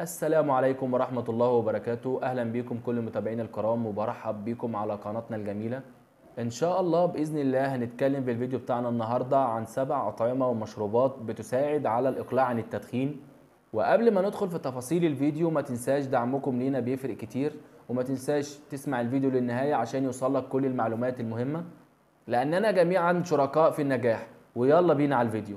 السلام عليكم ورحمة الله وبركاته أهلا بكم كل متابعين الكرام وبرحب بكم على قناتنا الجميلة إن شاء الله بإذن الله هنتكلم في الفيديو بتاعنا النهاردة عن سبع أطعمة ومشروبات بتساعد على الإقلاع عن التدخين وقبل ما ندخل في تفاصيل الفيديو ما تنساش دعمكم لينا بيفرق كتير وما تنساش تسمع الفيديو للنهاية عشان يوصلك كل المعلومات المهمة لأننا جميعا شركاء في النجاح ويلا بينا على الفيديو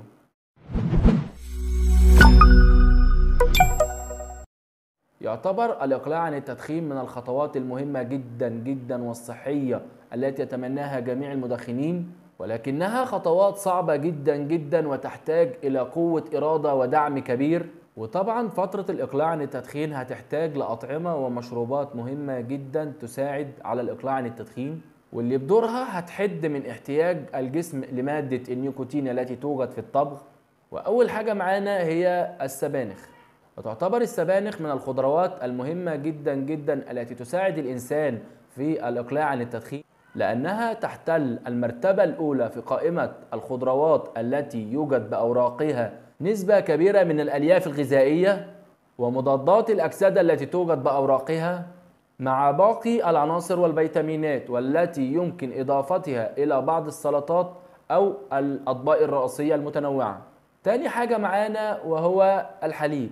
يعتبر الإقلاع عن التدخين من الخطوات المهمة جدا جدا والصحية التي يتمناها جميع المدخنين ولكنها خطوات صعبة جدا جدا وتحتاج إلى قوة إرادة ودعم كبير وطبعا فترة الإقلاع عن التدخين هتحتاج لأطعمة ومشروبات مهمة جدا تساعد على الإقلاع عن التدخين واللي بدورها هتحد من احتياج الجسم لمادة النيكوتين التي توجد في الطبخ وأول حاجة معانا هي السبانخ وتعتبر السبانخ من الخضروات المهمة جدا جدا التي تساعد الإنسان في الإقلاع عن التدخين لأنها تحتل المرتبة الأولى في قائمة الخضروات التي يوجد بأوراقها نسبة كبيرة من الألياف الغذائية ومضادات الأكسدة التي توجد بأوراقها مع باقي العناصر والفيتامينات والتي يمكن إضافتها إلى بعض السلطات أو الأطباق الرئيسية المتنوعة تاني حاجة معانا وهو الحليب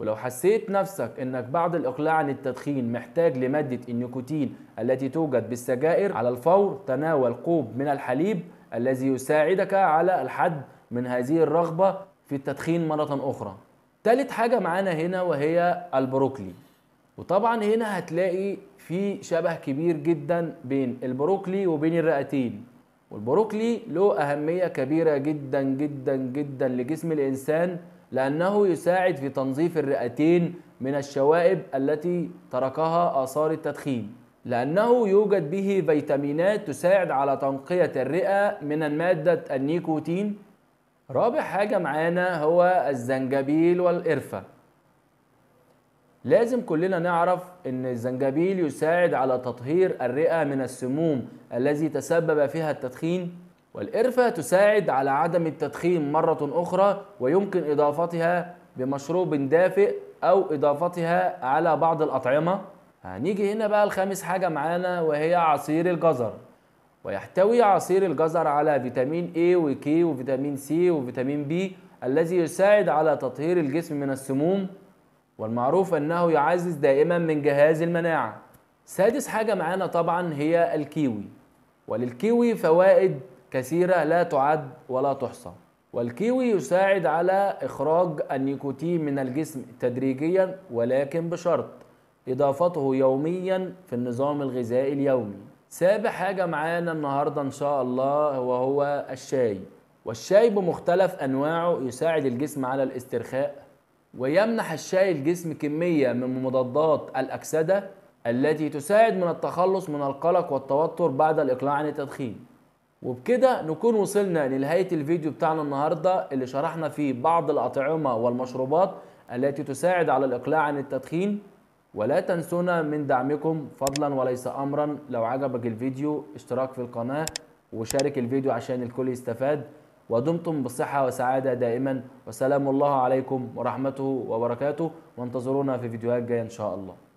ولو حسيت نفسك انك بعد الاقلاع عن التدخين محتاج لماده النيكوتين التي توجد بالسجائر على الفور تناول كوب من الحليب الذي يساعدك على الحد من هذه الرغبه في التدخين مره اخرى تالت حاجه معانا هنا وهي البروكلي وطبعا هنا هتلاقي في شبه كبير جدا بين البروكلي وبين الرئتين والبروكلي له اهميه كبيره جدا جدا جدا لجسم الانسان لأنه يساعد في تنظيف الرئتين من الشوائب التي تركها آثار التدخين لأنه يوجد به فيتامينات تساعد على تنقية الرئة من مادة النيكوتين رابع حاجة معانا هو الزنجبيل والقرفة لازم كلنا نعرف ان الزنجبيل يساعد على تطهير الرئة من السموم الذي تسبب فيها التدخين والقرفة تساعد على عدم التدخين مرة أخرى ويمكن إضافتها بمشروب دافئ أو إضافتها على بعض الأطعمة هنيجي هنا بقى الخامس حاجة معانا وهي عصير الجزر ويحتوي عصير الجزر على فيتامين A وK وفيتامين C وفيتامين B الذي يساعد على تطهير الجسم من السموم والمعروف أنه يعزز دائما من جهاز المناعة سادس حاجة معانا طبعا هي الكيوي وللكيوي فوائد كثيرة لا تعد ولا تحصى والكيوي يساعد على إخراج النيكوتين من الجسم تدريجيا ولكن بشرط إضافته يوميا في النظام الغذائي اليومي سابع حاجة معانا النهاردة إن شاء الله وهو الشاي والشاي بمختلف أنواعه يساعد الجسم على الاسترخاء ويمنح الشاي الجسم كمية من مضادات الأكسدة التي تساعد من التخلص من القلق والتوتر بعد الإقلاع عن التدخين وبكده نكون وصلنا لنهاية الفيديو بتاعنا النهاردة اللي شرحنا فيه بعض الأطعمة والمشروبات التي تساعد على الإقلاع عن التدخين ولا تنسونا من دعمكم فضلا وليس أمرا لو عجبك الفيديو اشتراك في القناة وشارك الفيديو عشان الكل يستفاد ودمتم بالصحة وسعادة دائما وسلام الله عليكم ورحمته وبركاته وانتظرونا في فيديوهات جاية إن شاء الله